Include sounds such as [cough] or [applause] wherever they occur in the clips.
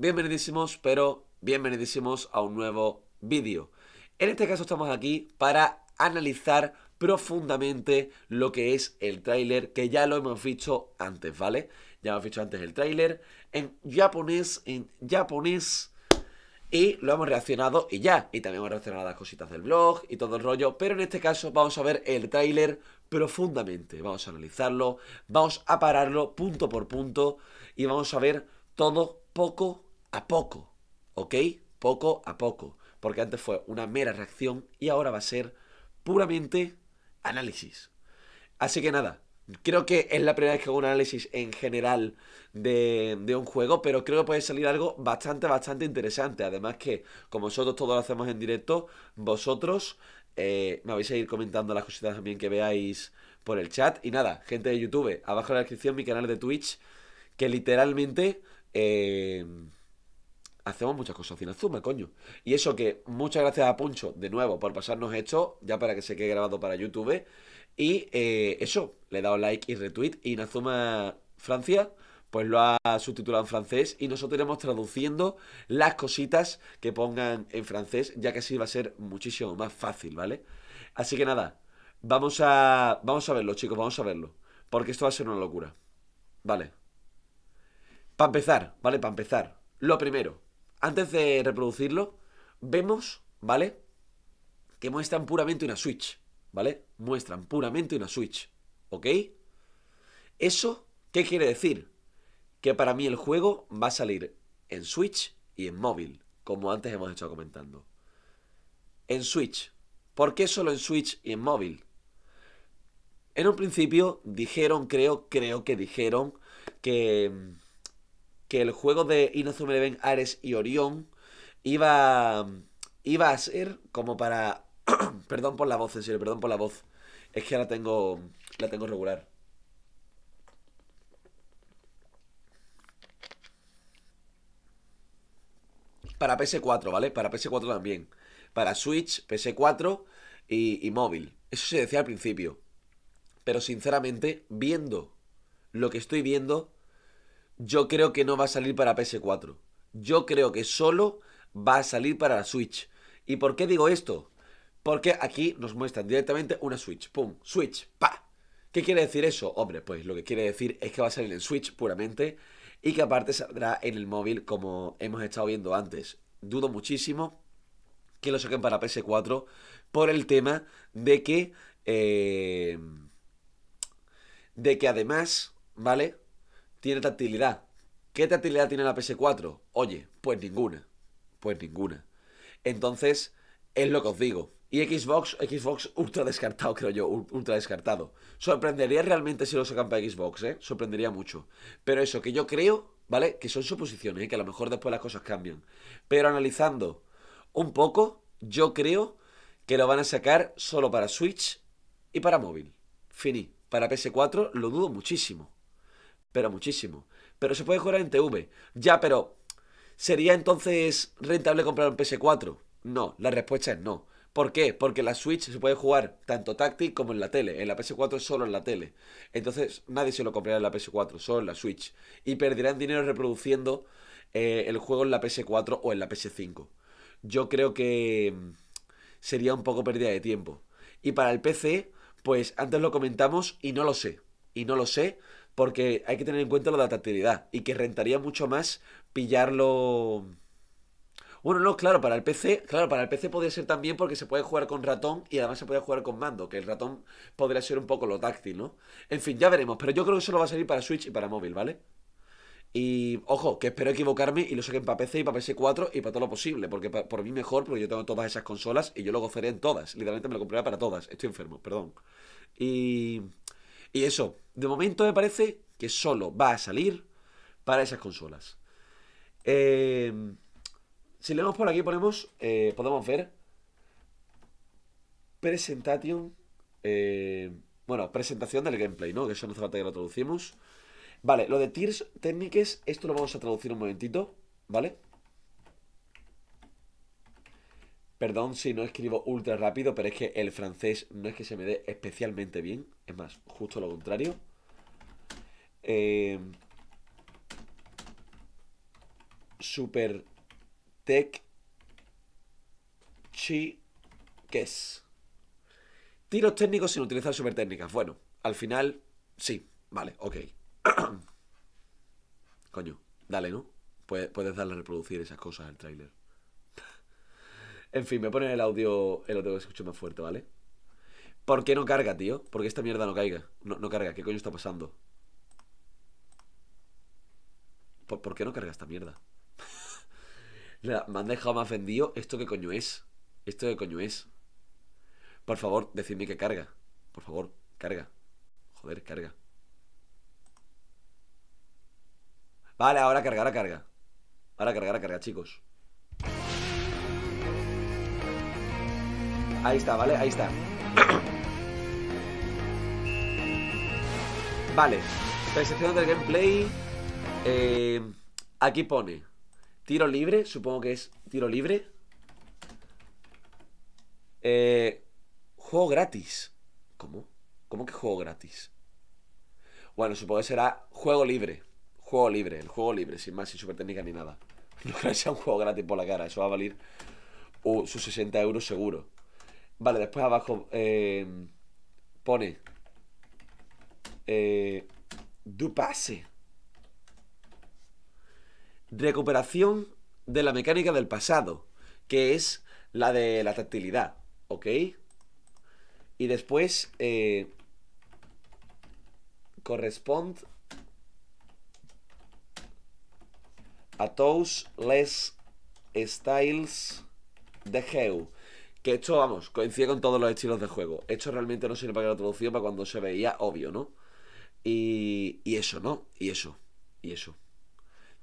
Bienvenidísimos, pero bienvenidísimos a un nuevo vídeo. En este caso estamos aquí para analizar profundamente lo que es el tráiler, que ya lo hemos visto antes, ¿vale? Ya hemos visto antes el tráiler en japonés, en japonés, y lo hemos reaccionado y ya. Y también hemos reaccionado a las cositas del blog y todo el rollo. Pero en este caso vamos a ver el tráiler profundamente. Vamos a analizarlo, vamos a pararlo punto por punto y vamos a ver todo poco a poco, ¿ok? Poco a poco, porque antes fue una mera reacción y ahora va a ser puramente análisis. Así que nada, creo que es la primera vez que hago un análisis en general de, un juego, pero creo que puede salir algo bastante, bastante interesante. Además que, como nosotros Todos lo hacemos en directo, vosotros eh, me vais a ir comentando las cositas también que veáis por el chat. Y nada, gente de YouTube, abajo en la descripción mi canal de Twitch, que literalmente... Eh, hacemos muchas cosas sin Azuma, coño. Y eso que muchas gracias a Puncho, de nuevo, por pasarnos esto, ya para que se quede grabado para YouTube. Y eh, eso, le he dado like y retweet. Y Azuma Francia, pues lo ha subtitulado en francés. Y nosotros iremos traduciendo las cositas que pongan en francés, ya que así va a ser muchísimo más fácil, ¿vale? Así que nada, vamos a, vamos a verlo, chicos, vamos a verlo. Porque esto va a ser una locura. Vale. Para empezar, ¿vale? Para empezar. Lo primero, antes de reproducirlo, vemos, ¿vale? Que muestran puramente una Switch, ¿vale? Muestran puramente una Switch, ¿ok? ¿Eso qué quiere decir? Que para mí el juego va a salir en Switch y en móvil, como antes hemos estado comentando. En Switch. ¿Por qué solo en Switch y en móvil? En un principio dijeron, creo, creo que dijeron que que el juego de Inazuma Eleven Ares y Orión iba, iba a ser como para... [clears throat] perdón por la voz, en serio, perdón por la voz. Es que ahora tengo, la tengo regular. Para PS4, ¿vale? Para PS4 también. Para Switch, PS4 y, y móvil. Eso se decía al principio. Pero sinceramente, viendo lo que estoy viendo, yo creo que no va a salir para PS4. Yo creo que solo va a salir para la Switch. ¿Y por qué digo esto? Porque aquí nos muestran directamente una Switch. ¡Pum! Switch. ¡Pa! ¿Qué quiere decir eso? Hombre, pues lo que quiere decir es que va a salir en Switch puramente y que aparte saldrá en el móvil como hemos estado viendo antes. Dudo muchísimo que lo saquen para PS4 por el tema de que... Eh, de que además, ¿vale? tiene tactilidad. ¿Qué tactilidad tiene la PS4? Oye, pues ninguna. Pues ninguna. Entonces, es lo que os digo. Y Xbox, Xbox ultra descartado, [laughs] creo yo, ultra descartado. Sorprendería realmente si lo sacan para Xbox, ¿eh? Sorprendería mucho. Pero eso, que yo creo, ¿vale? Que son suposiciones, ¿eh? que a lo mejor después las cosas cambian. Pero analizando un poco, yo creo que lo van a sacar solo para Switch y para móvil. Fini. Para PS4 lo dudo muchísimo pero muchísimo. Pero se puede jugar en TV. Ya, pero ¿sería entonces rentable comprar un PS4? No, la respuesta es no. ¿Por qué? Porque la Switch se puede jugar tanto táctil como en la tele. En la PS4 solo en la tele. Entonces nadie se lo comprará en la PS4, solo en la Switch. Y perderán dinero reproduciendo eh, el juego en la PS4 o en la PS5. Yo creo que mm, sería un poco pérdida de tiempo. Y para el PC, pues antes lo comentamos y no lo sé. Y no lo sé, porque hay que tener en cuenta la adaptabilidad y que rentaría mucho más pillarlo... Bueno, no, claro, para el PC, claro, para el PC podría ser también porque se puede jugar con ratón y además se puede jugar con mando, que el ratón podría ser un poco lo táctil, ¿no? En fin, ya veremos, pero yo creo que solo va a salir para Switch y para móvil, ¿vale? Y ojo, que espero equivocarme y lo saquen para PC y para PS4 y para todo lo posible, porque por mí mejor, porque yo tengo todas esas consolas y yo lo gozaré en todas, literalmente me lo compraré para todas, estoy enfermo, perdón. Y y eso, de momento me parece que solo va a salir para esas consolas. Em, si leemos por aquí, ponemos, eh, podemos ver Presentation. Eh, bueno, presentación del gameplay, ¿no? Que eso no hace falta que lo traducimos. Vale, lo de Tears Techniques, esto lo vamos a traducir un momentito, ¿vale? Perdón si no escribo ultra rápido, pero es que el francés no es que se me dé especialmente bien. Es más, justo lo contrario. Em, super Tech Chi Tiros técnicos sin utilizar super técnicas. Bueno, al final, sí. Vale, ok. [coughs] Coño, dale, ¿no? Puedes, darle a reproducir esas cosas al tráiler. En fin, me ponen el audio, el audio que escucho más fuerte, ¿vale? ¿Por qué no carga, tío? ¿Por qué esta mierda no caiga? No, no carga, ¿qué coño está pasando? ¿Por, qué no carga esta mierda? [laughs] me han dejado más vendido. ¿Esto qué coño es? ¿Esto qué coño es? Por favor, decidme que carga. Por favor, carga. Joder, carga. Vale, ahora carga, ahora carga. Ahora carga, ahora carga, chicos. Ahí está, ¿vale? Ahí está. [coughs] Vale, sección del gameplay. Eh, aquí pone tiro libre, supongo que es tiro libre. Eh, juego gratis. ¿Cómo? ¿Cómo que juego gratis? Bueno, supongo que será juego libre. Juego libre, el juego libre, sin más, sin super técnica ni nada. [laughs] No creo que sea un juego gratis por la cara, eso va a valer uh, sus 60 euros seguro. Vale, después abajo eh, pone eh, du pase. Recuperación de la mecánica del pasado, que es la de la tactilidad, ¿ok? Y después eh, corresponde a tous les styles de Geu. Que esto, vamos, coincide con todos los estilos de juego. Esto realmente no sirve para la traducción, para cuando se veía, obvio, ¿no? Y, y eso, ¿no? Y eso, y eso.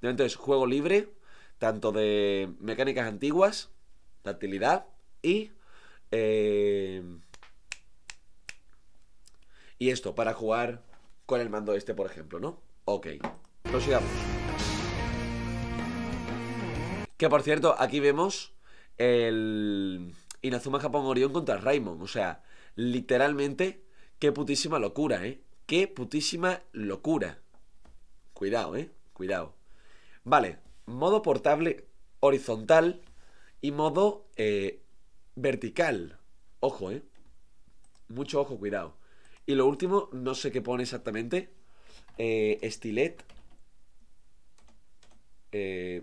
Entonces, juego libre, tanto de mecánicas antiguas, tactilidad y... Eh, y esto, para jugar con el mando este, por ejemplo, ¿no? Ok, prosigamos. Que por cierto, aquí vemos el... Inazuma Japón Orión contra Raimon O sea, literalmente, qué putísima locura, ¿eh? Qué putísima locura. Cuidado, ¿eh? Cuidado. Vale, modo portable horizontal y modo eh, vertical. Ojo, ¿eh? Mucho ojo, cuidado. Y lo último, no sé qué pone exactamente. Eh, estilet. Eh,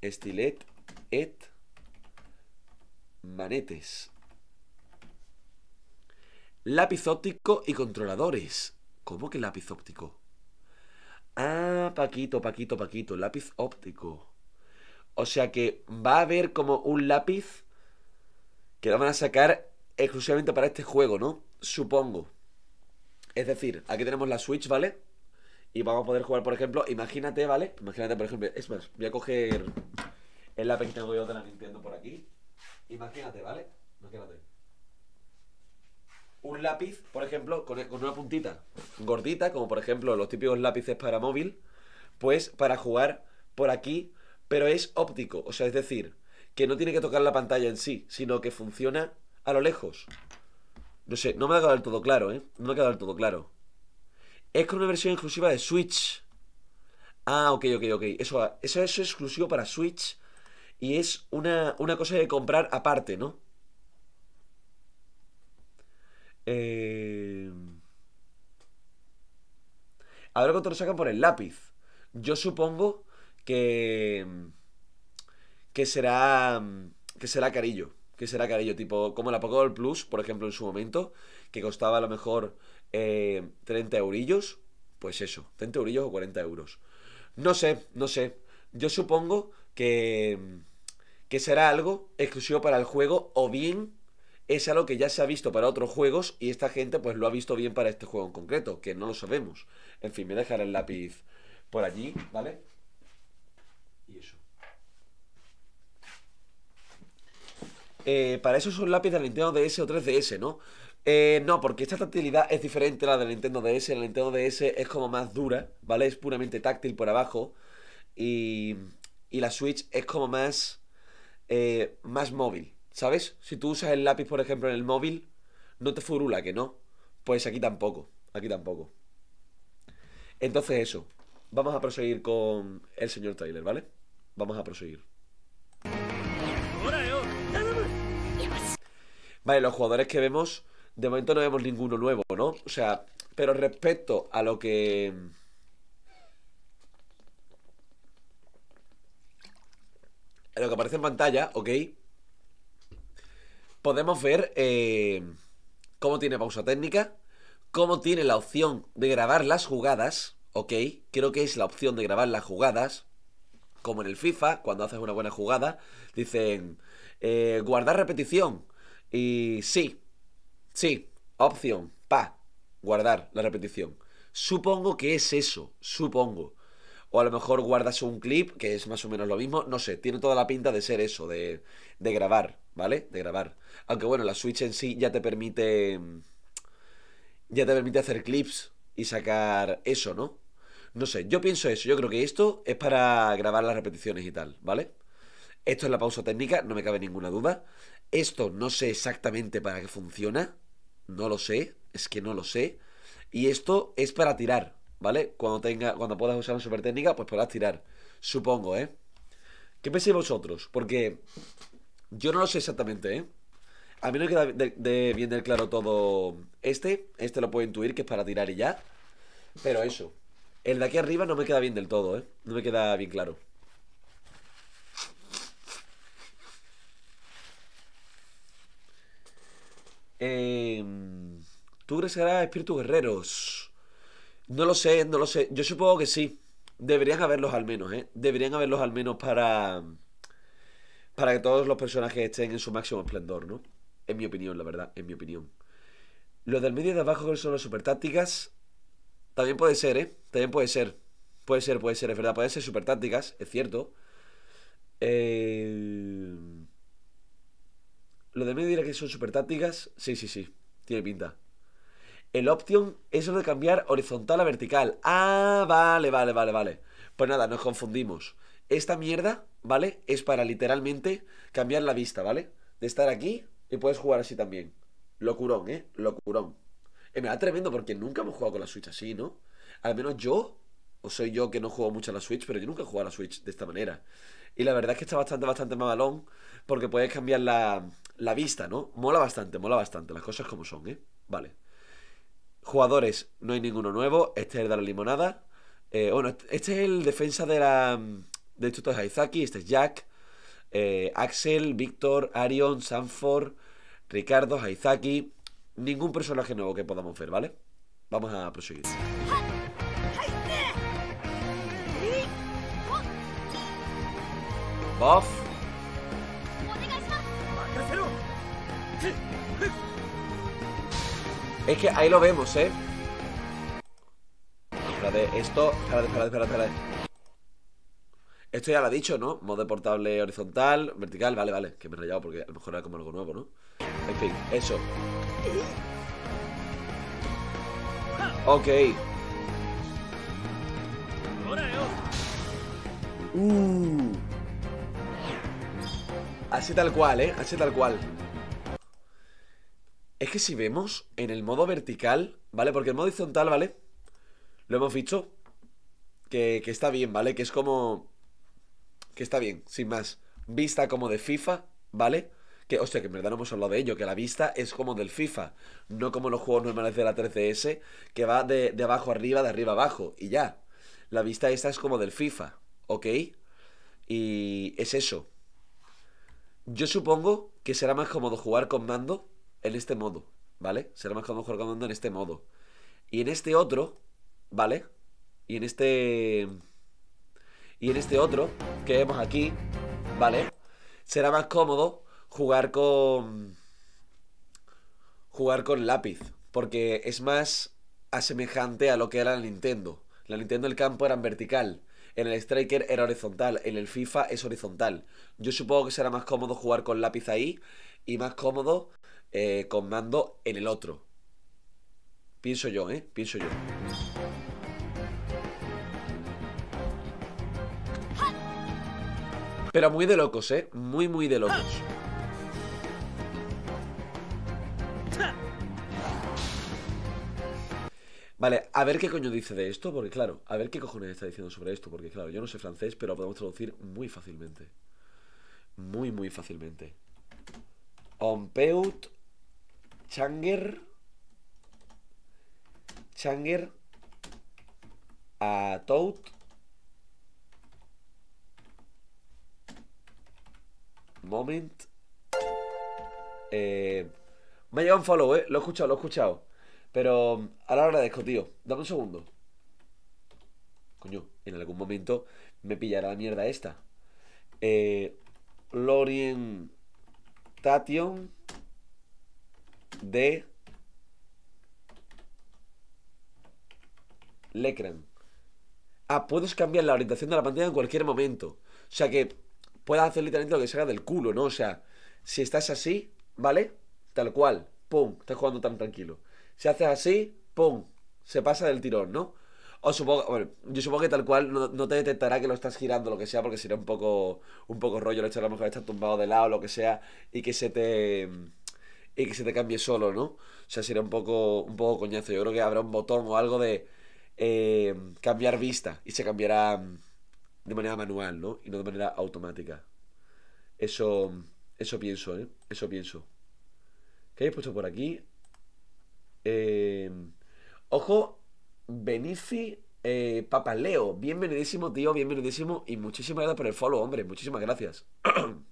estilet. Et manetes. Lápiz óptico y controladores. ¿Cómo que lápiz óptico? Ah, Paquito, Paquito, Paquito, lápiz óptico. O sea que va a haber como un lápiz que lo van a sacar exclusivamente para este juego, ¿no? Supongo. Es decir, aquí tenemos la Switch, ¿vale? Y vamos a poder jugar, por ejemplo, imagínate, ¿vale? Imagínate, por ejemplo, es más, voy a coger el lápiz que tengo yo de la Nintendo por aquí. Imagínate, ¿vale? Imagínate. Un lápiz, por ejemplo, con, una puntita gordita, como por ejemplo los típicos lápices para móvil, pues para jugar por aquí, pero es óptico, o sea, es decir, que no tiene que tocar la pantalla en sí, sino que funciona a lo lejos. No sé, no me ha quedado del todo claro, ¿eh? No me ha quedado del todo claro. Es con una versión exclusiva de Switch. Ah, ok, ok, ok. eso es exclusivo para Switch y es una, una cosa de comprar aparte, ¿no? Eh... A ver cuánto lo sacan por el lápiz. Yo supongo que. que será. que será carillo. Que será carillo. Tipo, como la Pokéball Plus, por ejemplo, en su momento, que costaba a lo mejor eh, 30 eurillos. Pues eso, 30 eurillos o 40 euros. No sé, no sé. Yo supongo que, mm, que será algo exclusivo para el juego o bien es algo que ya se ha visto para otros juegos y esta gente pues lo ha visto bien para este juego en concreto, que no lo sabemos. En fin, me dejaré el lápiz por allí, ¿vale? Y eso. Eh, para eso son lápiz de Nintendo DS o 3DS, ¿no? Eh, no, porque esta tactilidad es diferente a la del Nintendo DS. El Nintendo DS es como más dura, ¿vale? Es puramente táctil por abajo. Y y la Switch es como más, eh, más móvil, ¿sabes? Si tú usas el lápiz, por ejemplo, en el móvil, no te furula, que no. Pues aquí tampoco, aquí tampoco. Entonces eso, vamos a proseguir con el señor Tyler, ¿vale? Vamos a proseguir. Vale, los jugadores que vemos, de momento no vemos ninguno nuevo, ¿no? O sea, pero respecto a lo que... lo que aparece en pantalla, ¿ok? Podemos ver eh, cómo tiene pausa técnica, cómo tiene la opción de grabar las jugadas, ¿ok? Creo que es la opción de grabar las jugadas, como en el FIFA, cuando haces una buena jugada, dicen eh, guardar repetición. Y sí, sí, opción, pa, guardar la repetición. Supongo que es eso, supongo o a lo mejor guardas un clip, que es más o menos lo mismo, no sé, tiene toda la pinta de ser eso, de, grabar, ¿vale? De grabar. Aunque bueno, la Switch en sí ya te permite, ya te permite hacer clips y sacar eso, ¿no? No sé, yo pienso eso, yo creo que esto es para grabar las repeticiones y tal, ¿vale? Esto es la pausa técnica, no me cabe ninguna duda. Esto no sé exactamente para qué funciona, no lo sé, es que no lo sé. Y esto es para tirar, ¿vale? Cuando tenga, cuando puedas usar una super técnica, pues podrás tirar. Supongo, ¿eh? ¿Qué pensáis vosotros? Porque yo no lo sé exactamente, ¿eh? A mí no me queda bien del claro todo este. Este lo puedo intuir que es para tirar y ya. Pero eso. El de aquí arriba no me queda bien del todo, ¿eh? No me queda bien claro. Em, ¿Tú crees que Espíritu Guerreros? No lo sé, no lo sé. Yo supongo que sí. Deberían haberlos al menos, ¿eh? Deberían haberlos al menos para. Para que todos los personajes estén en su máximo esplendor, ¿no? En mi opinión, la verdad, en mi opinión. Los del medio de abajo que son las super tácticas. También puede ser, ¿eh? También puede ser. Puede ser, puede ser, es verdad. Pueden ser super tácticas, es cierto. Eh... Lo de medio dirá que son super tácticas. Sí, sí, sí. Tiene pinta. El option es lo de cambiar horizontal a vertical. Ah, vale, vale, vale, vale. Pues nada, nos confundimos. Esta mierda, ¿vale? Es para literalmente cambiar la vista, ¿vale? De estar aquí y puedes jugar así también. Locurón, ¿eh? Locurón. Eh, me da tremendo porque nunca hemos jugado con la Switch así, ¿no? Al menos yo, o soy yo que no juego mucho a la Switch, pero yo nunca he jugado a la Switch de esta manera. Y la verdad es que está bastante, bastante mamalón porque puedes cambiar la, la vista, ¿no? Mola bastante, mola bastante. Las cosas como son, ¿eh? Vale. Jugadores, no hay ninguno nuevo. Este es el de la limonada. Eh, bueno, este, este es el defensa de la. Mm, de hecho, esto es Aizaki. Este es Jack. Eh, Axel, Víctor, Arion, Sanford, Ricardo, Aizaki. Ningún personaje nuevo que podamos ver, ¿vale? Vamos a proseguir. Buff. Es que ahí lo vemos, ¿eh? Espérate, esto... Espérate, espérate, espérate, Esto ya lo ha dicho, ¿no? Modo portable horizontal, vertical, vale, vale. Que me he rayado porque a lo mejor era como algo nuevo, ¿no? En fin, eso. Ok. Uh. Así tal cual, ¿eh? Así tal cual. Es que si vemos en el modo vertical, ¿vale? Porque el modo horizontal, ¿vale? Lo hemos visto. Que, está bien, ¿vale? Que es como... Que está bien, sin más. Vista como de FIFA, ¿vale? Que, hostia, que en verdad no hemos hablado de ello, que la vista es como del FIFA, no como los juegos normales de la 3DS, que va de, de abajo arriba, de arriba abajo, y ya. La vista esta es como del FIFA, ¿ok? Y es eso. Yo supongo que será más cómodo jugar con mando en este modo, ¿vale? Será más cómodo jugar en este modo. Y en este otro, ¿vale? Y en este... Y en este otro, que vemos aquí, ¿vale? Será más cómodo jugar con... Jugar con lápiz, porque es más asemejante a lo que era la Nintendo. La Nintendo el campo era en vertical, en el Striker era horizontal, en el FIFA es horizontal. Yo supongo que será más cómodo jugar con lápiz ahí y más cómodo eh, con mando en el otro. Pienso yo, ¿eh? Pienso yo. Pero muy de locos, ¿eh? Muy, muy de locos. Vale, a ver qué coño dice de esto, porque claro, a ver qué cojones está diciendo sobre esto, porque claro, yo no sé francés, pero lo podemos traducir muy fácilmente. Muy, muy fácilmente. On peut Changer. Changer. A Toad. Moment. Eh, me ha llegado un follow, ¿eh? Lo he escuchado, lo he escuchado. Pero ahora lo agradezco, tío. Dame un segundo. Coño, en algún momento me pillará la mierda esta. Eh, Lorien Tation de Lecran. Ah, puedes cambiar la orientación de la pantalla en cualquier momento. O sea que Puedes hacer literalmente lo que haga del culo, ¿no? O sea, si estás así, ¿vale? Tal cual, pum, estás jugando tan tranquilo. Si haces así, pum, se pasa del tirón, ¿no? O supongo, yo supongo que tal cual no, te detectará que lo estás girando lo que sea, porque sería un poco, un poco rollo el hecho de a lo mejor estar tumbado de lado o lo que sea y que se te y que se te cambie solo, ¿no? O sea, sería un poco, un poco coñazo. Yo creo que habrá un botón o algo de eh, cambiar vista y se cambiará mm, de manera manual, ¿no? Y no de manera automática. Eso, eso pienso, ¿eh? Eso pienso. ¿Qué habéis puesto por aquí? Eh, ojo, Benici eh, Papaleo. Bienvenidísimo, tío, bienvenidísimo. Y muchísimas gracias por el follow, hombre. Muchísimas gracias. [clears throat]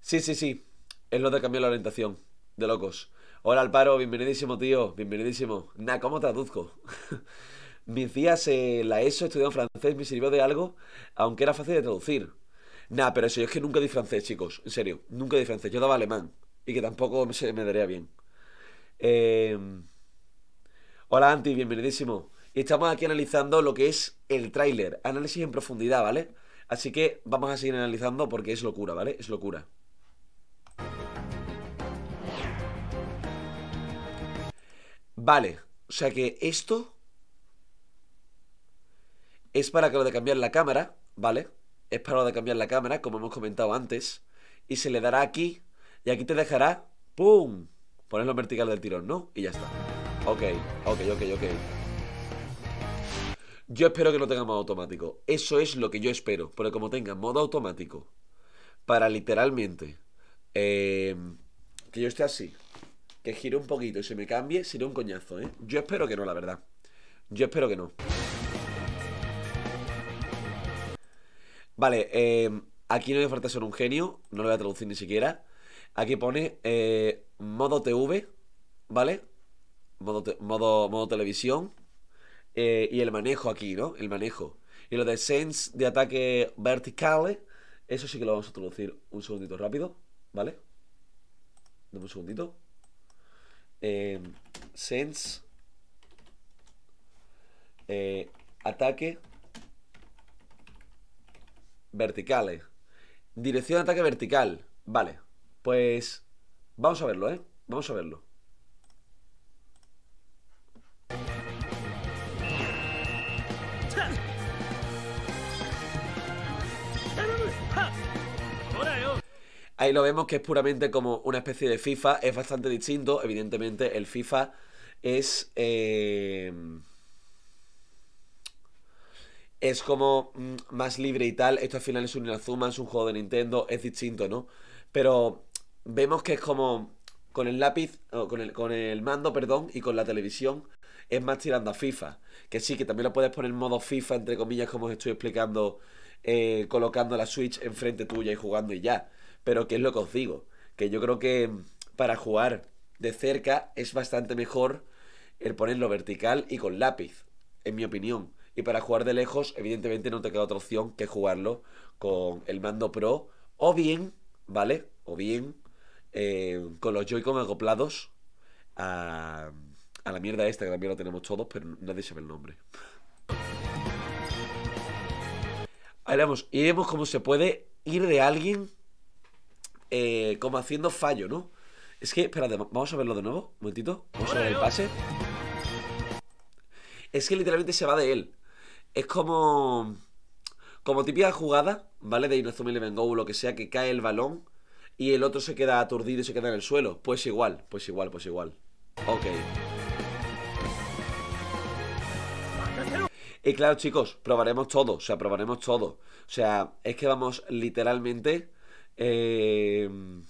sí, sí, sí. Es lo de cambiar la orientación. De locos. Hola Alparo, bienvenidísimo tío, bienvenidísimo. Nah, ¿cómo traduzco? [laughs] Mis días la ESO en francés me sirvió de algo, aunque era fácil de traducir. Nah, pero eso, yo es que nunca di francés, chicos. En serio, nunca di francés. Yo daba alemán. Y que tampoco me daría bien. Em, hola Anti, bienvenidísimo. Y estamos aquí analizando lo que es el tráiler. Análisis en profundidad, ¿vale? Así que vamos a seguir analizando porque es locura, ¿vale? Es locura. Vale, o sea que esto es para que lo de cambiar la cámara, ¿vale? Es para lo de cambiar la cámara, como hemos comentado antes. Y se le dará aquí, y aquí te dejará, ¡pum! Ponerlo en vertical del tirón, ¿no? Y ya está. Ok, ok, ok, ok. Yo espero que no tenga modo automático. Eso es lo que yo espero. Porque como tenga modo automático, para literalmente... Eh, que yo esté así que gire un poquito y se me cambie, será un coñazo, ¿eh? Yo espero que no, la verdad. Yo espero que no. Vale, eh, aquí no me falta ser un genio, no lo voy a traducir ni siquiera. Aquí pone eh, modo TV, ¿vale? Modo, modo, modo televisión. Eh, y el manejo aquí, ¿no? El manejo. Y lo de sense de ataque vertical, eso sí que lo vamos a traducir un segundito rápido, ¿vale? Dame un segundito. Eh, sense, eh, ataque verticales. Dirección de ataque vertical. Vale, pues vamos a verlo, ¿eh? Vamos a verlo. Ahí lo vemos que es puramente como una especie de FIFA. Es bastante distinto. Evidentemente, el FIFA es. Eh, es como mm, más libre y tal. Esto al final es un Inazuma, es un juego de Nintendo. Es distinto, ¿no? Pero vemos que es como. Con el lápiz. con el, con el mando, perdón. Y con la televisión es más tirando a FIFA. Que sí, que también lo puedes poner en modo FIFA, entre comillas, como os estoy explicando, eh, colocando la Switch enfrente tuya y jugando y ya. Pero que es lo que os digo, que yo creo que para jugar de cerca es bastante mejor el ponerlo vertical y con lápiz, en mi opinión. Y para jugar de lejos, evidentemente no te queda otra opción que jugarlo con el mando Pro o bien, ¿vale? O bien eh, con los Joy-Con acoplados a, a la mierda esta, que también lo tenemos todos, pero nadie sabe el nombre. Y vemos cómo se puede ir de alguien eh, como haciendo fallo, ¿no? Es que, Espera, vamos a verlo de nuevo, un momentito. Vamos a ver el pase. Es que literalmente se va de él. Es como. Como típica jugada, ¿vale? De Inazuma Eleven Go, lo que sea, que cae el balón y el otro se queda aturdido y se queda en el suelo. Pues igual, pues igual, pues igual. Ok. Y claro, chicos, probaremos todo. O sea, probaremos todo. O sea, es que vamos literalmente Em,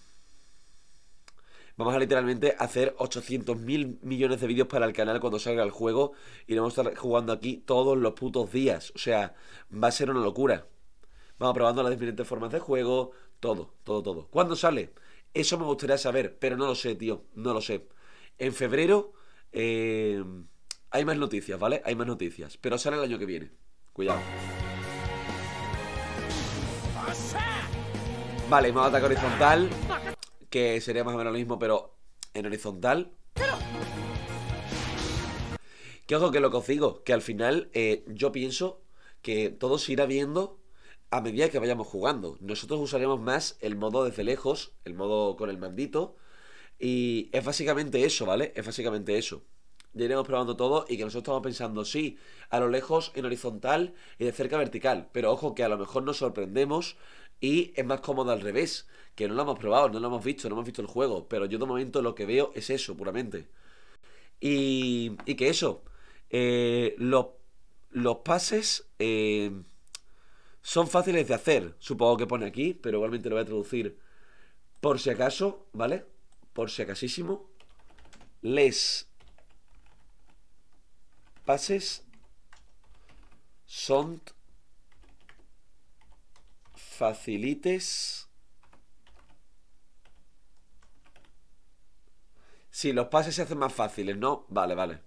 vamos a literalmente hacer 800.000 millones de vídeos para el canal cuando salga el juego y vamos a estar jugando aquí todos los putos días. O sea, va a ser una locura. Vamos probando las diferentes formas de juego, todo, todo, todo. ¿Cuándo sale? Eso me gustaría saber, pero no lo sé, tío, no lo sé. En febrero em, hay más noticias, ¿vale? Hay más noticias, pero sale el año que viene. Cuidado. Vale, más ataque horizontal. Que sería más o menos lo mismo, pero en horizontal. Que ojo que lo consigo que al final eh, yo pienso que todo se irá viendo a medida que vayamos jugando. Nosotros usaremos más el modo desde lejos, el modo con el mandito. Y es básicamente eso, ¿vale? Es básicamente eso. Ya iremos probando todo y que nosotros estamos pensando, sí, a lo lejos en horizontal y de cerca vertical. Pero ojo que a lo mejor nos sorprendemos y es más cómodo al revés, que no lo hemos probado, no lo hemos visto, no hemos visto el juego, pero yo de momento lo que veo es eso, puramente. Y, y que eso, eh, los, pases eh, son fáciles de hacer, supongo que pone aquí, pero igualmente lo voy a traducir por si acaso, ¿vale? Por si acasísimo, les pases son facilites. Si los pases se hacen más fáciles, ¿no? Vale, vale.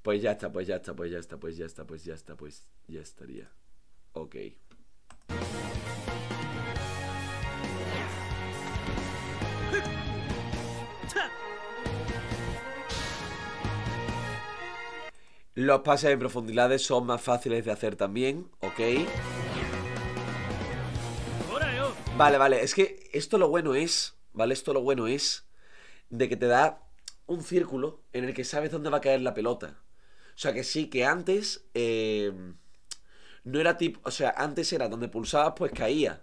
Pues ya está, pues ya está, pues ya está, pues ya está, pues ya está, pues ya estaría. Ok. Los pases en profundidades son más fáciles de hacer también, ok. Vale, vale, es que esto lo bueno es, ¿vale? Esto lo bueno es de que te da un círculo en el que sabes dónde va a caer la pelota. O sea que sí, que antes eh, no era tipo, o sea, antes era donde pulsabas pues caía.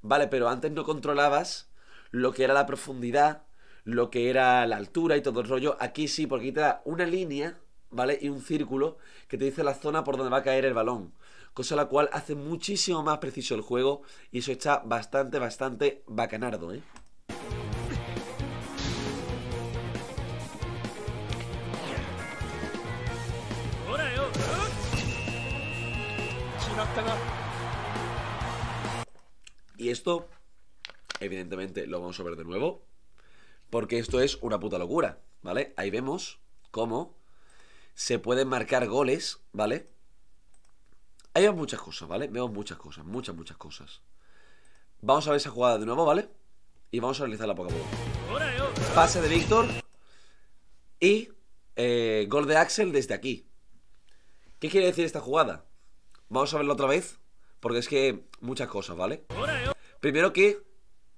Vale, pero antes no controlabas lo que era la profundidad, lo que era la altura y todo el rollo. Aquí sí, porque aquí te da una línea, ¿vale? Y un círculo que te dice la zona por donde va a caer el balón cosa la cual hace muchísimo más preciso el juego y eso está bastante, bastante bacanardo, ¿eh? Y esto, evidentemente, lo vamos a ver de nuevo, porque esto es una puta locura, ¿vale? Ahí vemos cómo se pueden marcar goles, ¿vale? Ahí vemos muchas cosas, ¿vale? Vemos muchas cosas, muchas, muchas cosas. Vamos a ver esa jugada de nuevo, ¿vale? Y vamos a realizarla poco a poco. Pase de Víctor y eh, gol de Axel desde aquí. ¿Qué quiere decir esta jugada? Vamos a verlo otra vez, porque es que muchas cosas, ¿vale? Primero que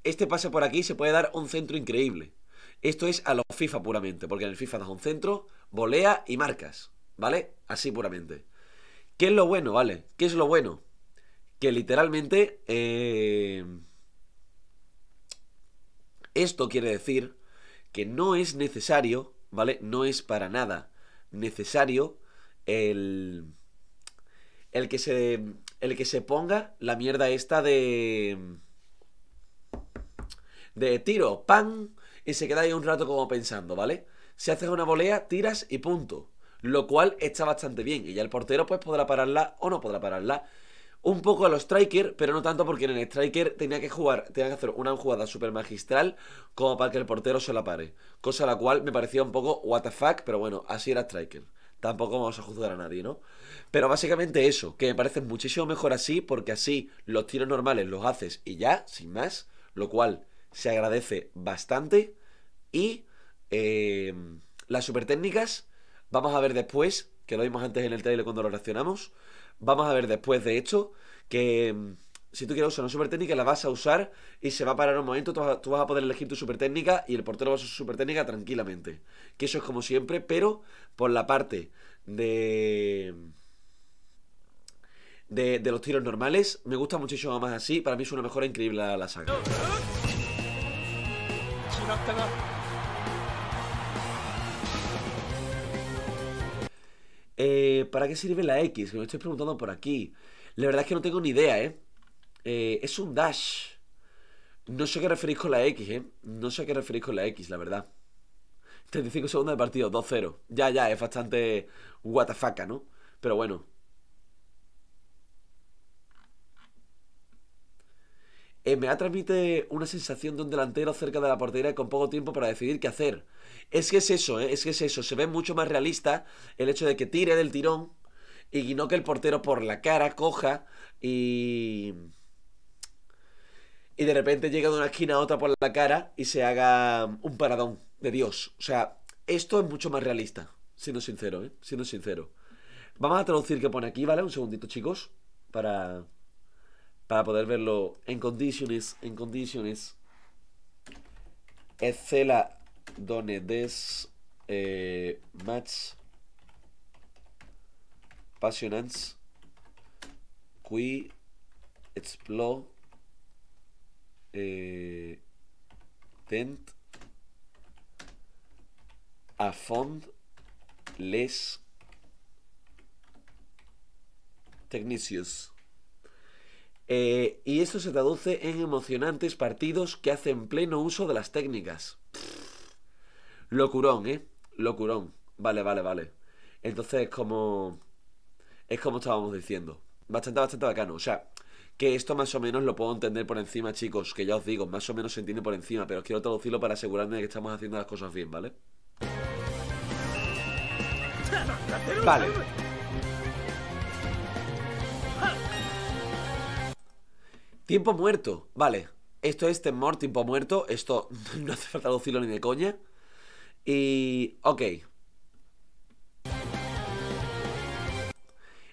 este pase por aquí se puede dar un centro increíble. Esto es a los FIFA puramente, porque en el FIFA das un centro, volea y marcas, ¿vale? Así puramente. ¿Qué es lo bueno, vale? ¿Qué es lo bueno? Que literalmente... Eh, esto quiere decir que no es necesario, ¿vale? No es para nada necesario el... El que se... El que se ponga la mierda esta de... De tiro, pan, y se queda ahí un rato como pensando, ¿vale? Se haces una volea, tiras y punto lo cual está bastante bien. Y ya el portero pues podrá pararla o no podrá pararla. Un poco a los striker, pero no tanto porque en el striker tenía que jugar, tenía que hacer una jugada super magistral como para que el portero se la pare. Cosa la cual me parecía un poco what the fuck, pero bueno, así era striker. Tampoco vamos a juzgar a nadie, ¿no? Pero básicamente eso, que me parece muchísimo mejor así, porque así los tiros normales los haces y ya, sin más, lo cual se agradece bastante. Y eh, las super técnicas Vamos a ver después, que lo vimos antes en el trailer cuando lo reaccionamos. Vamos a ver después, de hecho, que mm, si tú quieres usar una super técnica, la vas a usar y se va a parar un momento. Tú vas, a poder elegir tu super técnica y el portero va a usar su super técnica tranquilamente. Que eso es como siempre, pero por la parte de. De, los tiros normales. Me gusta muchísimo más así. Para mí es una mejora increíble la, la saga. Eh, ¿Para qué sirve la X? Que me estoy preguntando por aquí. La verdad es que no tengo ni idea, ¿eh? eh es un dash. No sé a qué referís con la X, ¿eh? No sé a qué referís con la X, la verdad. 35 segundos de partido, 2-0. Ya, ya, es bastante WTF, ¿no? Pero bueno, Eh, me ha transmite una sensación de un delantero cerca de la portería con poco tiempo para decidir qué hacer. Es que es eso, eh, es que es eso. Se ve mucho más realista el hecho de que tire del tirón y no que el portero por la cara coja y... Y de repente llega de una esquina a otra por la cara y se haga un paradón de Dios. O sea, esto es mucho más realista, siendo sincero, ¿eh? Siendo sincero. Vamos a traducir qué pone aquí, ¿vale? Un segundito, chicos, para para poder verlo en condiciones, en condiciones. Excela donde des eh, match passionants qui explore eh, tent a fond les technicius. Eh, y esto se traduce en emocionantes partidos que hacen pleno uso de las técnicas. locurón, ¿eh? Locurón. Vale, vale, vale. Entonces, es como. Es como estábamos diciendo. Bastante, bastante bacano. O sea, que esto más o menos lo puedo entender por encima, chicos. Que ya os digo, más o menos se entiende por encima. Pero quiero traducirlo para asegurarme de que estamos haciendo las cosas bien, ¿vale? [laughs] Vale. Tiempo muerto, vale. Esto es temor, tiempo muerto. Esto [laughs] no hace falta lucirlo ni de coña. Y... ok.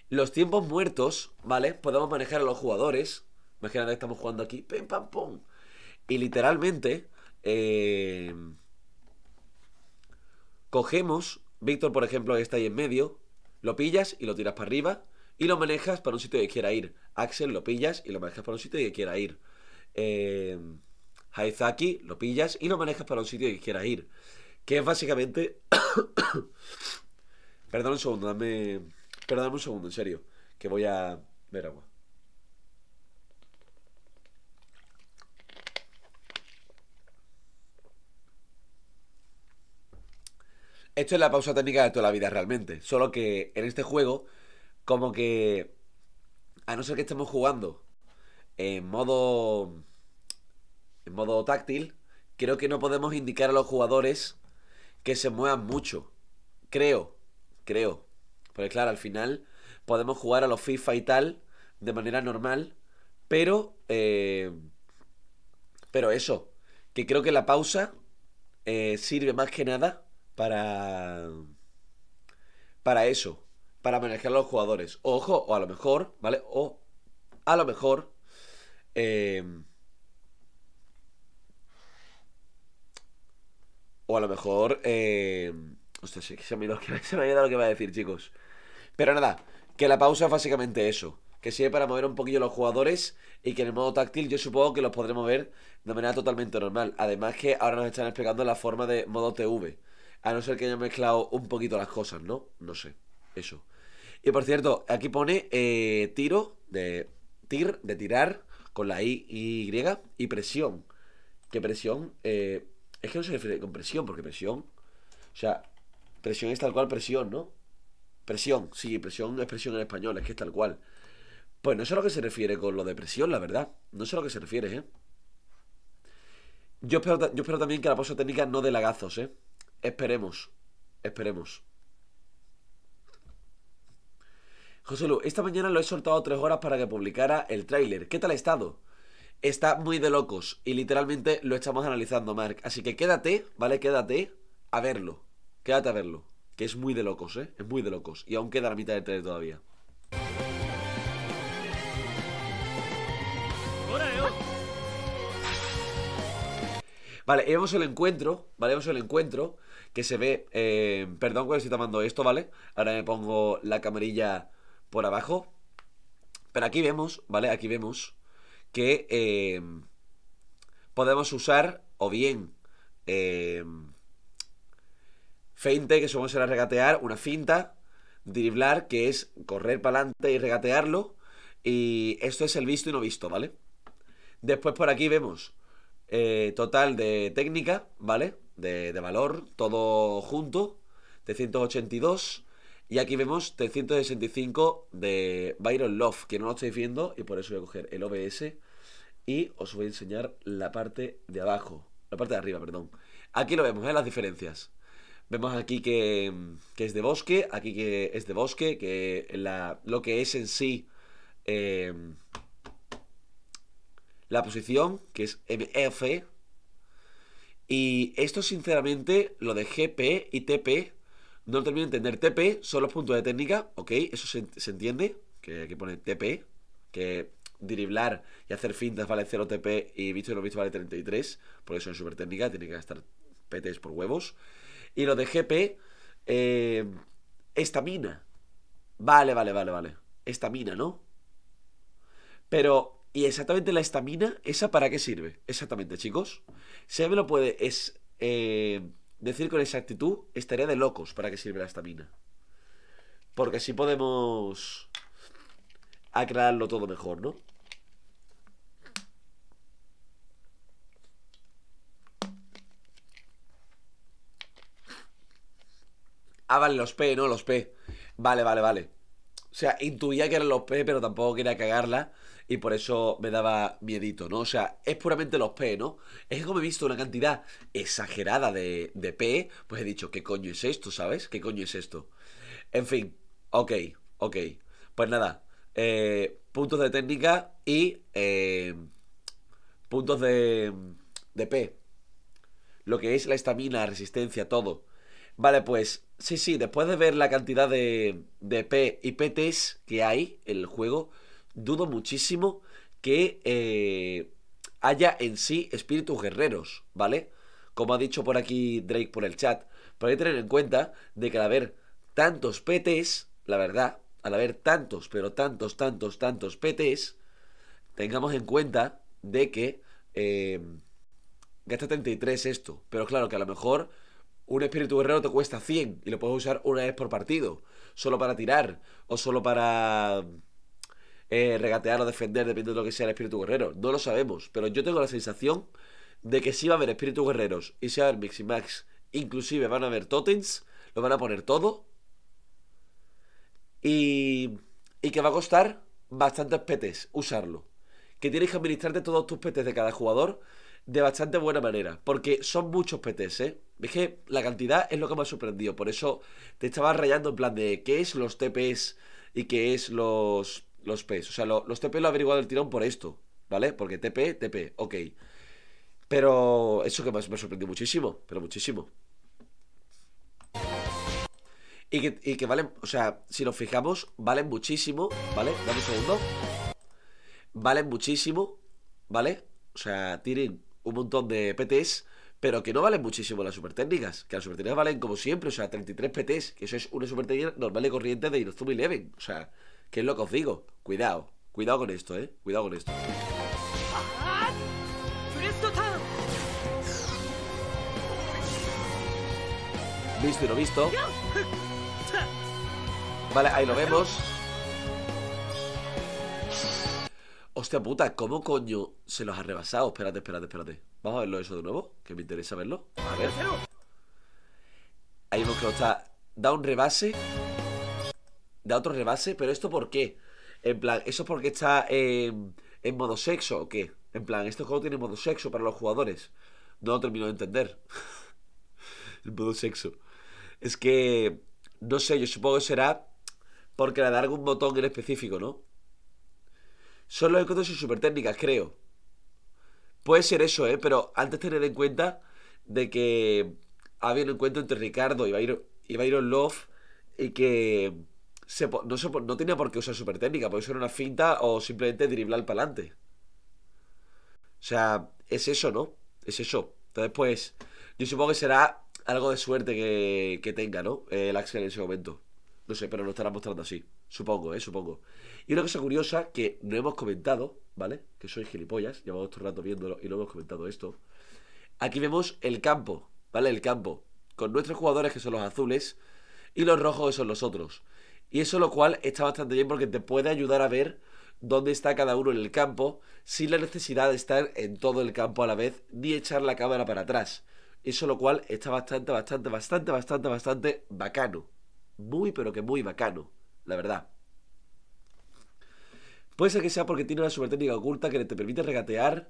Los tiempos muertos, ¿vale? Podemos manejar a los jugadores. Imagínate que estamos jugando aquí. pam, pum. Y literalmente... Eh, cogemos... Víctor, por ejemplo, está ahí en medio. Lo pillas y lo tiras para arriba y lo manejas para un sitio que quiera ir. Axel lo pillas y lo manejas para un sitio que quiera ir. Eh, Haizaki lo pillas y lo manejas para un sitio que quiera ir. Que es básicamente. [coughs] Perdón un segundo, dame. Perdón un segundo, en serio. Que voy a ver agua. Esto es la pausa técnica de toda la vida realmente. Solo que en este juego como que, a no ser que estemos jugando en modo, en modo táctil, creo que no podemos indicar a los jugadores que se muevan mucho. Creo, creo. Porque claro, al final podemos jugar a los FIFA y tal de manera normal, pero... Eh, pero eso, que creo que la pausa eh, sirve más que nada para... Para eso, para manejar a los jugadores. Ojo, o a lo mejor, ¿vale? O a lo mejor... Eh, o a lo mejor... Eh, hostia, se, se, me, se me ha olvidado [laughs] lo que va a decir, chicos. Pero nada, que la pausa es básicamente eso. Que sirve para mover un poquillo los jugadores y que en el modo táctil yo supongo que los podré mover de manera totalmente normal. Además que ahora nos están explicando la forma de modo TV. A no ser que haya mezclado un poquito las cosas, ¿no? No sé. Eso. Y por cierto, aquí pone eh, tiro de tir, de tirar con la I y y presión. Que presión, eh, es que no se refiere con presión, porque presión, o sea, presión es tal cual presión, ¿no? Presión, sí, presión es presión en español, es que es tal cual. Pues no sé a lo que se refiere con lo de presión, la verdad. No sé a lo que se refiere, ¿eh? Yo espero, yo espero también que la pausa técnica no dé lagazos, ¿eh? Esperemos, esperemos. José Lu, esta mañana lo he soltado tres horas para que publicara el tráiler. ¿Qué tal ha estado? Está muy de locos y literalmente lo estamos analizando, Mark. Así que quédate, ¿vale? Quédate a verlo. Quédate a verlo. Que es muy de locos, ¿eh? Es muy de locos. Y aún queda la mitad del tráiler todavía. Vale, vemos el encuentro, ¿vale? Vemos el encuentro que se ve... Eh, perdón que estoy tomando esto, ¿vale? Ahora me pongo la camarilla por abajo. Pero aquí vemos, ¿vale? Aquí vemos que em, podemos usar o bien em, feinte, que somos a regatear, una finta, driblar, que es correr para adelante y regatearlo. Y esto es el visto y no visto, ¿vale? Después por aquí vemos eh, total de técnica, ¿vale? De, de valor, todo junto, de 182. Y aquí vemos 365 de Byron Love, que no lo estáis viendo y por eso voy a coger el OBS y os voy a enseñar la parte de abajo, la parte de arriba, perdón. Aquí lo vemos, ¿eh? las diferencias. Vemos aquí que, es de bosque, aquí que es de bosque, que la, lo que es en sí em, la posición, que es MF. Y esto sinceramente, lo de GP y TP, no termino de entender. TP son los puntos de técnica, ok, eso se, entiende. Que aquí pone TP, que driblar y hacer fintas vale 0 TP y visto y visto vale 33, eso son súper técnicas, tiene que gastar PTs por huevos. Y lo de GP, eh, estamina. Vale, vale, vale, vale. Estamina, ¿no? Pero, ¿y exactamente la estamina? ¿Esa para qué sirve? Exactamente, chicos. Se me lo puede. Es. Eh, decir con exactitud estaría de locos para que sirve la estamina. Porque si podemos aclararlo todo mejor, ¿no? Ah, vale, los P, ¿no? Los P. Vale, vale, vale. O sea, intuía que eran los P, pero tampoco quería cagarla. Y por eso me daba miedito, ¿no? O sea, es puramente los P, ¿no? Es como he visto una cantidad exagerada de, de P, pues he dicho, ¿qué coño es esto, sabes? ¿Qué coño es esto? En fin, ok, ok. Pues nada, eh, puntos de técnica y eh, puntos de, de P. Lo que es la estamina, resistencia, todo. Vale, pues sí, sí, después de ver la cantidad de, P y PTs que hay en el juego, dudo muchísimo que eh, haya en sí espíritus guerreros, ¿vale? Como ha dicho por aquí Drake por el chat, pero hay que tener en cuenta de que al haber tantos PTs, la verdad, al haber tantos, pero tantos, tantos, tantos PTs, tengamos en cuenta de que eh, gasta 33 esto, pero claro que a lo mejor un espíritu guerrero te cuesta 100 y lo puedes usar una vez por partido, solo para tirar o solo para eh, regatear o defender, dependiendo de lo que sea el espíritu guerrero. No lo sabemos, pero yo tengo la sensación de que si va a haber espíritus guerreros y si va a haber Mix y Max, inclusive van a haber totems, lo van a poner todo. Y, y que va a costar bastantes petes usarlo. Que tienes que administrarte todos tus petes de cada jugador de bastante buena manera, porque son muchos PTs, ¿eh? Es que la cantidad es lo que me ha sorprendido, por eso te estaba rayando en plan de qué es los TPs y qué es los, los Ps. O sea, los TPs lo he averiguado el tirón por esto, ¿vale? Porque TP, TP, ok. Pero eso que me me sorprendió muchísimo, pero muchísimo. Y que, y valen, o sea, si nos fijamos, valen muchísimo, ¿vale? Dame un segundo. Valen muchísimo, ¿vale? O sea, tiren un montón de PTs, pero que no valen muchísimo las super técnicas Que las técnicas valen como siempre, o sea, 33 PTs, que eso es una técnica normal y corriente de Irozumi Eleven O sea, que es lo que os digo. Cuidado, cuidado con esto, eh. Cuidado con esto. Visto y no visto. [laughs] Vale, ahí lo vemos. Hostia puta, ¿cómo coño se los ha rebasado? Espérate, espérate, espérate. Vamos a verlo eso de nuevo, que me interesa verlo. A ver. Ahí vemos que está. Da un rebase. Da otro rebase, pero ¿esto por qué? En plan, ¿eso es porque está en, modo sexo o qué? En plan, ¿este juego tiene modo sexo para los jugadores? No lo termino de entender. [laughs] El modo sexo. Es que. No sé, yo supongo que será porque le da algún botón en específico, ¿no? Son los escudos y super técnicas, creo. Puede ser eso, ¿eh? Pero antes tener en cuenta de que había un encuentro entre Ricardo y Byron, y Love y que se, no, se, no, tenía por qué usar super técnica, puede ser una finta o simplemente driblar para adelante. O sea, es eso, ¿no? Es eso. Entonces, pues, yo supongo que será algo de suerte que, que tenga, ¿no? El Axel en ese momento. No sé, pero lo estará mostrando así. Supongo, ¿eh? Supongo. Y una cosa curiosa que no hemos comentado, ¿vale? Que soy gilipollas, llevamos otro rato viéndolo y no hemos comentado esto. Aquí vemos el campo, ¿vale? El campo, con nuestros jugadores que son los azules y los rojos que son los otros. Y eso lo cual está bastante bien porque te puede ayudar a ver dónde está cada uno en el campo sin la necesidad de estar en todo el campo a la vez ni echar la cámara para atrás. Eso lo cual está bastante, bastante, bastante, bastante, bastante bacano. Muy, pero que muy bacano, la verdad. Puede ser que sea porque tiene una super técnica oculta que te permite regatear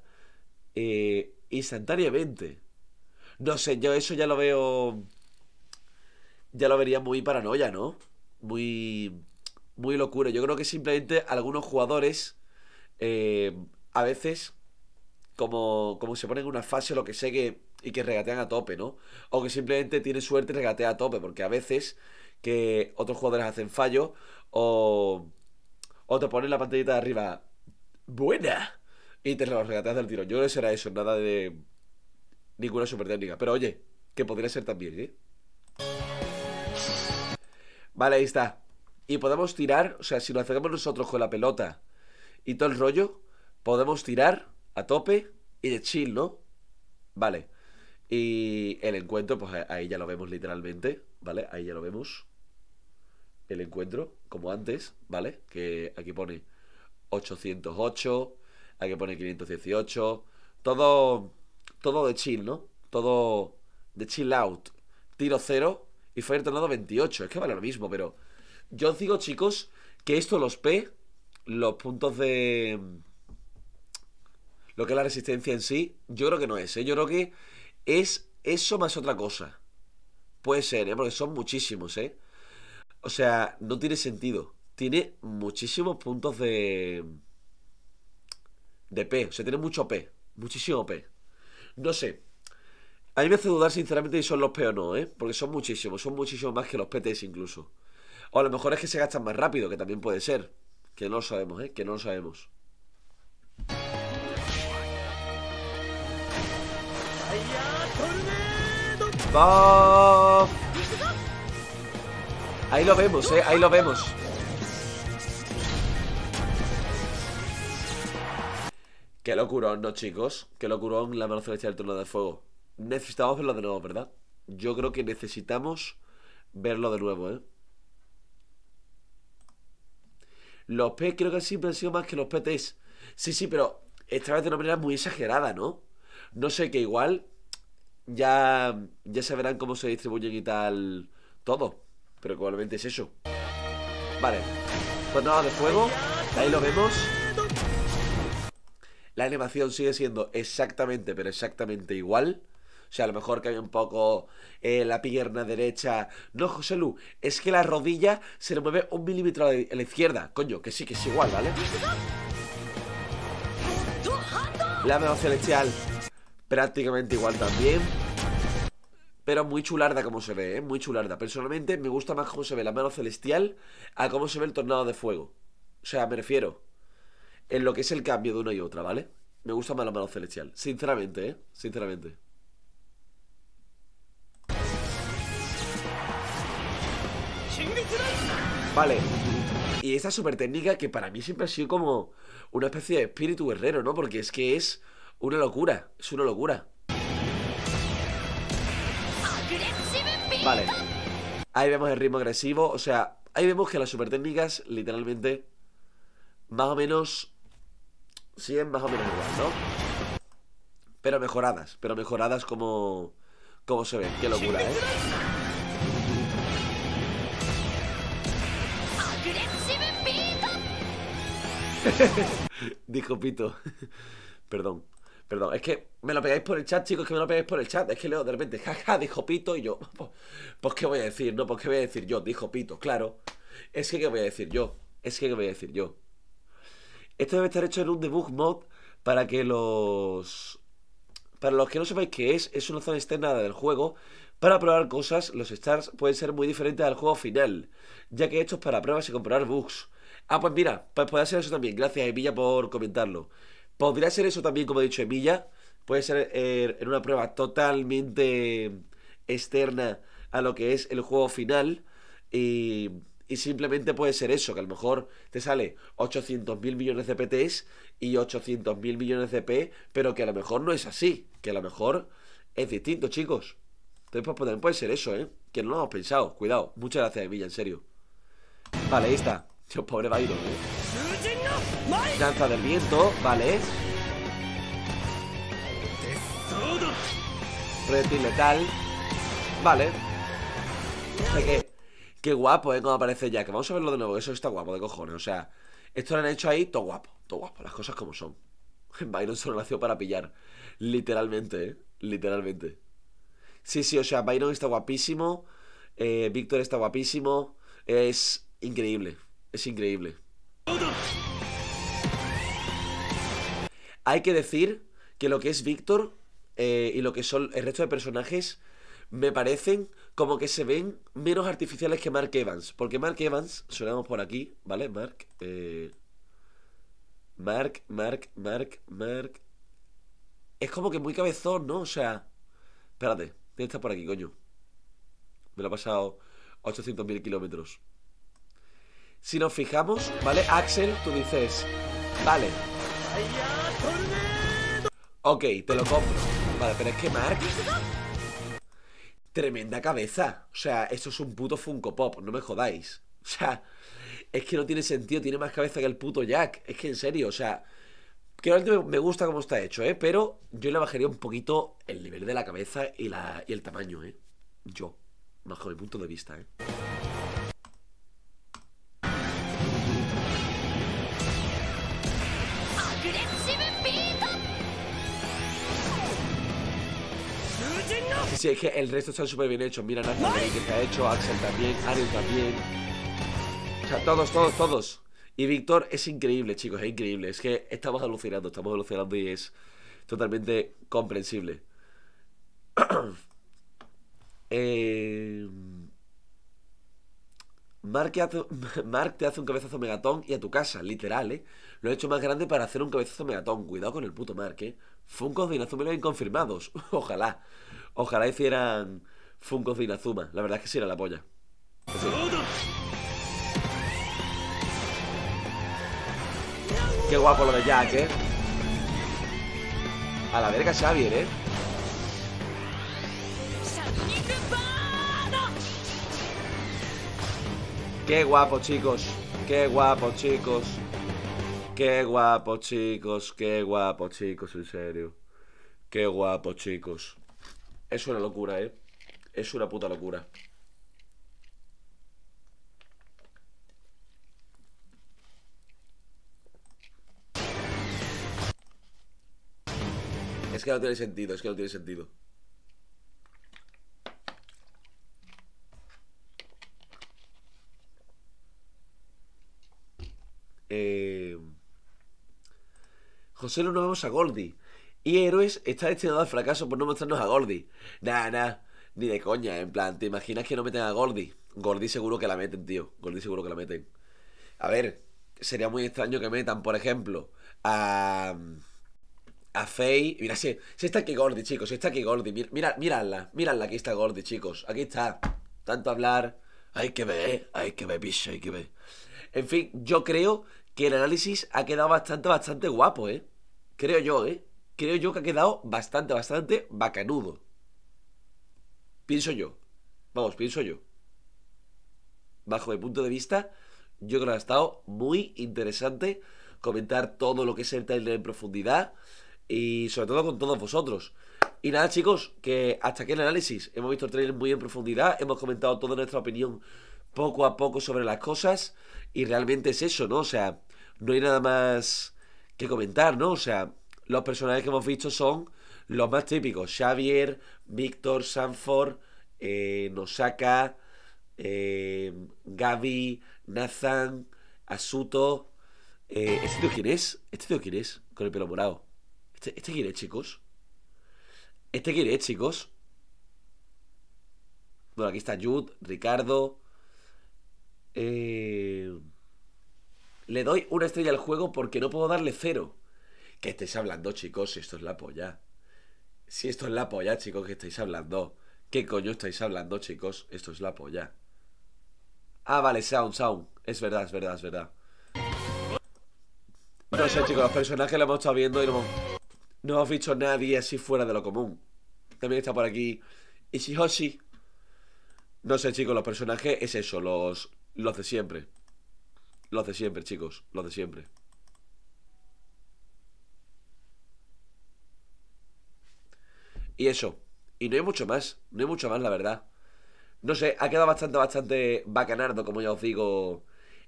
eh, instantáneamente. No sé, yo eso ya lo veo. Ya lo vería muy paranoia, ¿no? Muy. Muy locura. Yo creo que simplemente algunos jugadores. Eh, a veces. Como, como se ponen en una fase o lo que sé que. Y que regatean a tope, ¿no? O que simplemente tiene suerte y regatea a tope. Porque a veces. Que otros jugadores hacen fallo. O o te pones la pantallita de arriba, buena, y te lo regateas del tiro. Yo no será eso, nada de ninguna super técnica. Pero oye, que podría ser también, ¿eh? Vale, ahí está. Y podemos tirar, o sea, si lo acercamos nosotros con la pelota y todo el rollo, podemos tirar a tope y de chill, ¿no? Vale. Y el encuentro, pues ahí ya lo vemos literalmente, ¿vale? Ahí ya lo vemos el encuentro, como antes, ¿vale? Que aquí pone 808, aquí pone 518, todo, todo de chill, ¿no? Todo de chill out. Tiro 0 y Fire Tornado 28. Es que vale lo mismo, pero yo os digo, chicos, que esto los P, los puntos de... Lo que es la resistencia en sí, yo creo que no es, ¿eh? Yo creo que es eso más otra cosa. Puede ser, ¿eh? Porque son muchísimos, ¿eh? O sea, no tiene sentido. Tiene muchísimos puntos de. de P. O sea, tiene mucho P. Muchísimo P. No sé. A mí me hace dudar, sinceramente, si son los P o no, ¿eh? Porque son muchísimos. Son muchísimos más que los PTs incluso. O a lo mejor es que se gastan más rápido, que también puede ser. Que no lo sabemos, ¿eh? Que no lo sabemos. ¡Vamos! Ahí lo vemos, eh, ahí lo vemos. Qué locurón, ¿no, chicos? Qué locurón la mano del turno de fuego. Necesitamos verlo de nuevo, ¿verdad? Yo creo que necesitamos verlo de nuevo, ¿eh? Los P creo que siempre han sido más que los PTs. Sí, sí, pero esta vez de una manera muy exagerada, ¿no? No sé, que igual ya, ya se verán cómo se distribuyen y tal todo pero igualmente es eso. Vale, pues nada de fuego, ahí lo vemos. La animación sigue siendo exactamente, pero exactamente igual. O sea, a lo mejor hay un poco eh, la pierna derecha. No, José Lu, es que la rodilla se le mueve un milímetro a la izquierda. Coño, que sí, que es igual, ¿vale? La mano celestial prácticamente igual también. Pero muy chularda como se ve, ¿eh? muy chularda. Personalmente me gusta más cómo se ve la mano celestial a cómo se ve el tornado de fuego. O sea, me refiero en lo que es el cambio de una y otra, ¿vale? Me gusta más la mano celestial. Sinceramente, ¿eh? Sinceramente. Vale. Y esta super técnica que para mí siempre ha sido como una especie de espíritu guerrero, ¿no? Porque es que es una locura. Es una locura. Vale. Ahí vemos el ritmo agresivo. O sea, ahí vemos que las super técnicas, literalmente, más o menos siguen más o menos igual, ¿no? Pero mejoradas, pero mejoradas como, como se ven. Qué locura, ¿eh? [laughs] Dijo Pito. [laughs] Perdón. Perdón, es que me lo pegáis por el chat, chicos, que me lo pegáis por el chat. Es que leo de repente, jaja, [laughs] dijo Pito, y yo, pues, pues, ¿qué voy a decir? No, pues, ¿qué voy a decir yo? Dijo Pito, claro. Es que, ¿qué voy a decir yo? Es que, ¿qué voy a decir yo? Esto debe estar hecho en un debug mod para que los... Para los que no sepáis qué es, es una zona externa del juego. Para probar cosas, los stars pueden ser muy diferentes al juego final, ya que es para pruebas y comprobar bugs. Ah, pues mira, pues puede ser eso también. Gracias, Emilia, por comentarlo. Podría ser eso también, como ha dicho Emilia, puede ser eh, en una prueba totalmente externa a lo que es el juego final y, simplemente puede ser eso, que a lo mejor te sale 800.000 millones de PTs y 800.000 millones de P, pero que a lo mejor no es así, que a lo mejor es distinto, chicos. Entonces pues, puede ser eso, ¿eh? Que no lo hemos pensado, cuidado. Muchas gracias, Emilia, en serio. Vale, ahí está. Dios, pobre Byron, ¿eh? Danza del viento, vale. Reptil letal. Vale. qué, guapo, ¿eh? Como aparece Jack. Vamos a verlo de nuevo. Eso está guapo, de cojones. O sea, esto lo han hecho ahí, todo guapo. Todo guapo. Las cosas como son. [laughs] Byron solo nació para pillar. Literalmente, ¿eh? Literalmente. Sí, sí, o sea, Byron está guapísimo. Eh, Víctor está guapísimo. Es increíble. Es increíble. Hay que decir que lo que es Víctor eh, y lo que son el resto de personajes me parecen como que se ven menos artificiales que Mark Evans. Porque Mark Evans, sonamos por aquí, ¿vale? Mark, eh, Mark, Mark, Mark, Mark. Es como que muy cabezón, ¿no? O sea. Espérate, tiene que por aquí, coño. Me lo ha pasado 800.000 kilómetros. Si nos fijamos, ¿vale? Axel, tú dices. Vale. Ok, te lo compro. Vale, pero es que Mark... Tremenda cabeza. O sea, esto es un puto Funko Pop, no me jodáis. O sea, es que no tiene sentido, tiene más cabeza que el puto Jack. Es que en serio, o sea... Que me gusta cómo está hecho, ¿eh? Pero yo le bajaría un poquito el nivel de la cabeza y, la, y el tamaño, ¿eh? Yo, bajo mi punto de vista, ¿eh? Sí, es que el resto está súper bien hecho. Mira, Nathan que ha hecho, Axel también, Ariel también. O sea, todos, todos, todos. Y Víctor es increíble, chicos, es increíble. Es que estamos alucinando, estamos alucinando y es totalmente comprensible. [clears throat] Eh, [laughs] Mark, te hace, un cabezazo megatón y a tu casa, literal, ¿eh? Lo he hecho más grande para hacer un cabezazo megatón. Cuidado con el puto Mark, ¿eh? Funko de Inazumi lo confirmados. [laughs] Ojalá. Ojalá hicieran Funko de La verdad es que sí era la polla. Pues Qué guapo lo de Jack, ¿eh? A la verga Xavier, ¿eh? Qué guapo, chicos. Qué guapo, chicos. Qué guapo, chicos. Qué guapo, chicos, en serio. Qué guapo, chicos. Es una locura, ¿eh? Es una puta locura. Es que no tiene sentido, es que no tiene sentido. Eh... José, no vamos a Goldie? Y Héroes está destinado al fracaso por no mostrarnos a Gordy. Nah, nah, ni de coña, en plan, ¿te imaginas que no meten a Gordy? Gordy seguro que la meten, tío. Gordy seguro que la meten. A ver, sería muy extraño que metan, por ejemplo, a. A Faye. Mira, si, está aquí Gordy, chicos, si está aquí Gordy. Mira, miradla, miradla, aquí está Gordy, chicos. Aquí está. Tanto hablar. Hay que ver, hay que ver, piso, hay que ver. En fin, yo creo que el análisis ha quedado bastante, bastante guapo, ¿eh? Creo yo, ¿eh? creo yo que ha quedado bastante, bastante bacanudo. Pienso yo. Vamos, pienso yo. Bajo mi punto de vista, yo creo que ha estado muy interesante comentar todo lo que es el trailer en profundidad y sobre todo con todos vosotros. Y nada, chicos, que hasta aquí el análisis. Hemos visto el trailer muy en profundidad, hemos comentado toda nuestra opinión poco a poco sobre las cosas y realmente es eso, ¿no? O sea, no hay nada más que comentar, ¿no? O sea, los personajes que hemos visto son los más típicos: Xavier, Víctor, Sanford, eh, Nosaka, eh, Gaby, Nathan, Asuto. Eh, ¿Este tío quién es? ¿Este tío quién es? Con el pelo morado. ¿Este, este quién es, chicos? ¿Este quién es, chicos? Bueno, aquí está Jude, Ricardo. Eh, le doy una estrella al juego porque no puedo darle cero. ¿Qué estáis hablando, chicos? Si esto es la polla. Si esto es la polla, chicos, que estáis hablando? ¿Qué coño estáis hablando, chicos? Esto es la polla. Ah, vale, Sound, Sound. Es verdad, es verdad, es verdad. No sé, chicos, los personajes los hemos estado viendo y no hemos, no hemos nadie así fuera de lo común. También está por aquí Ishihoshi. No sé, chicos, los personajes es eso, los, los de siempre. Los de siempre, chicos, los de siempre. Y eso. Y no hay mucho más. No hay mucho más, la verdad. No sé, ha quedado bastante, bastante bacanardo, como ya os digo,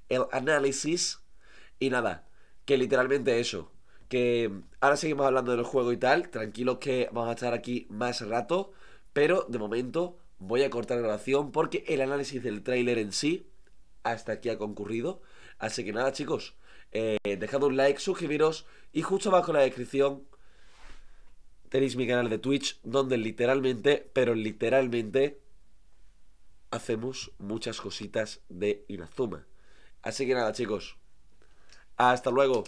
el análisis. Y nada, que literalmente eso. Que ahora seguimos hablando del juego y tal. Tranquilos que vamos a estar aquí más rato. Pero de momento voy a cortar la grabación porque el análisis del tráiler en sí hasta aquí ha concurrido. Así que nada, chicos, eh, dejad un like, suscribiros y justo abajo en la descripción tenéis mi canal de Twitch donde literalmente, pero literalmente, hacemos muchas cositas de Inazuma. Así que nada, chicos. Hasta luego.